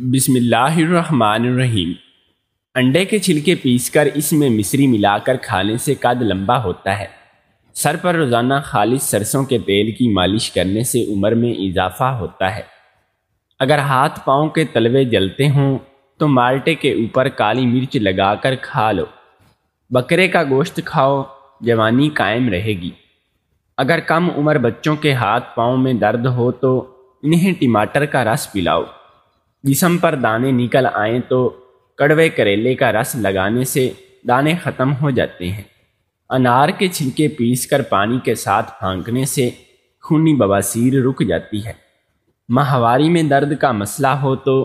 बिसमीम अंडे के छिलके पीसकर इसमें मिश्री मिलाकर खाने से कद लंबा होता है सर पर रोज़ाना खालिश सरसों के तेल की मालिश करने से उम्र में इजाफा होता है अगर हाथ पाँव के तलवे जलते हों तो माल्टे के ऊपर काली मिर्च लगाकर खा लो बकरे का गोश्त खाओ जवानी कायम रहेगी अगर कम उम्र बच्चों के हाथ पाँव में दर्द हो तो इन्हें टमाटर का रस पिलाओ जिसम पर दाने निकल आए तो कड़वे करेले का रस लगाने से दाने ख़त्म हो जाते हैं अनार के छिलके पीसकर पानी के साथ फांकने से खूनी बवासीर रुक जाती है माहवारी में दर्द का मसला हो तो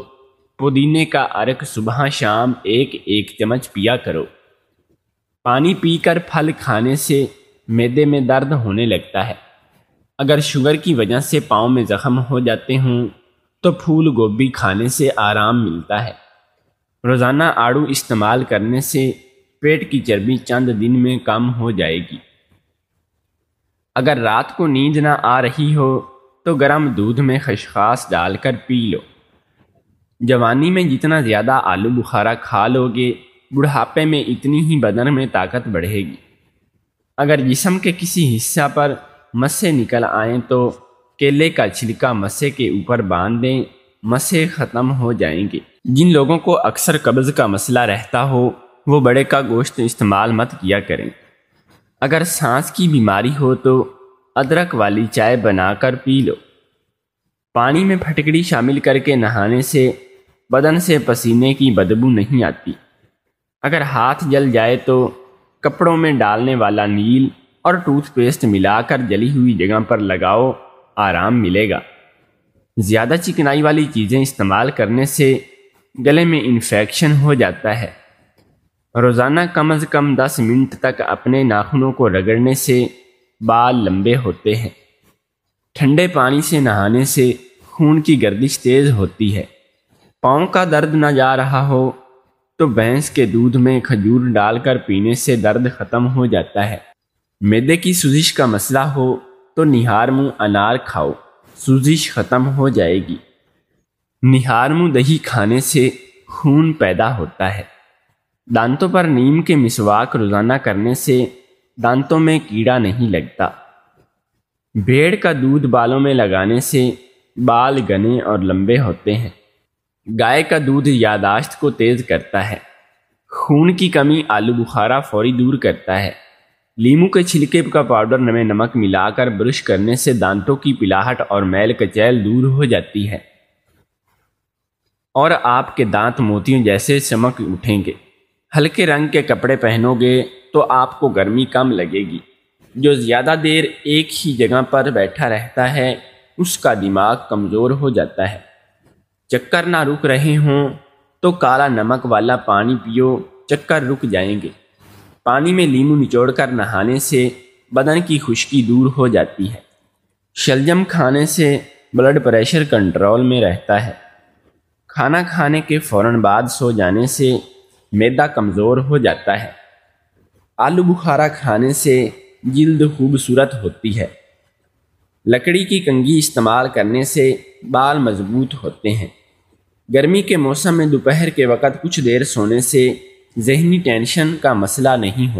पुदीने का अर्क सुबह शाम एक एक चम्मच पिया करो पानी पीकर फल खाने से मैदे में दर्द होने लगता है अगर शुगर की वजह से पाँव में ज़ख़म हो जाते हों तो फूल गोभी खाने से आराम मिलता है रोज़ाना आड़ू इस्तेमाल करने से पेट की चर्बी चंद दिन में कम हो जाएगी अगर रात को नींद ना आ रही हो तो गर्म दूध में खशखास डालकर पी लो जवानी में जितना ज़्यादा आलू बुखारा खा लोगे बुढ़ापे में इतनी ही बदन में ताकत बढ़ेगी अगर जिसम के किसी हिस्सा पर मस्से निकल आएँ तो केले का छिलका मसे के ऊपर बांध दें मसे ख़त्म हो जाएंगे जिन लोगों को अक्सर कब्ज़ का मसला रहता हो वो बड़े का गोश्त इस्तेमाल मत किया करें अगर सांस की बीमारी हो तो अदरक वाली चाय बनाकर पी लो पानी में फटकड़ी शामिल करके नहाने से बदन से पसीने की बदबू नहीं आती अगर हाथ जल जाए तो कपड़ों में डालने वाला नील और टूथपेस्ट मिलाकर जली हुई जगह पर लगाओ आराम मिलेगा ज़्यादा चिकनाई वाली चीज़ें इस्तेमाल करने से गले में इन्फेक्शन हो जाता है रोज़ाना कम अज़ कम 10 मिनट तक अपने नाखूनों को रगड़ने से बाल लंबे होते हैं ठंडे पानी से नहाने से खून की गर्दिश तेज़ होती है पाँव का दर्द ना जा रहा हो तो भैंस के दूध में खजूर डालकर पीने से दर्द ख़त्म हो जाता है मैदे की सूजिश का मसला हो तो निहार मुँह अनार खाओ सूजिश ख़त्म हो जाएगी निहार मुँह दही खाने से खून पैदा होता है दांतों पर नीम के मिसवाक रोज़ाना करने से दांतों में कीड़ा नहीं लगता भेड़ का दूध बालों में लगाने से बाल घने और लंबे होते हैं गाय का दूध यादाश्त को तेज़ करता है खून की कमी आलू बुखारा फौरी दूर करता है लीमू के छिलके का पाउडर में नमक मिलाकर ब्रश करने से दांतों की पिलाहट और मैल कचैल दूर हो जाती है और आपके दांत मोतियों जैसे चमक उठेंगे हल्के रंग के कपड़े पहनोगे तो आपको गर्मी कम लगेगी जो ज़्यादा देर एक ही जगह पर बैठा रहता है उसका दिमाग कमज़ोर हो जाता है चक्कर ना रुक रहे हों तो काला नमक वाला पानी पियो चक्कर रुक जाएंगे पानी में लीमू निचोड़कर नहाने से बदन की खुश्की दूर हो जाती है शलजम खाने से ब्लड प्रेशर कंट्रोल में रहता है खाना खाने के फ़ौर बाद सो जाने से मैदा कमज़ोर हो जाता है आलू बुखारा खाने से जल्द खूबसूरत होती है लकड़ी की कंगी इस्तेमाल करने से बाल मजबूत होते हैं गर्मी के मौसम में दोपहर के वक़्त कुछ देर सोने से जहनी टेंशन का मसला नहीं हो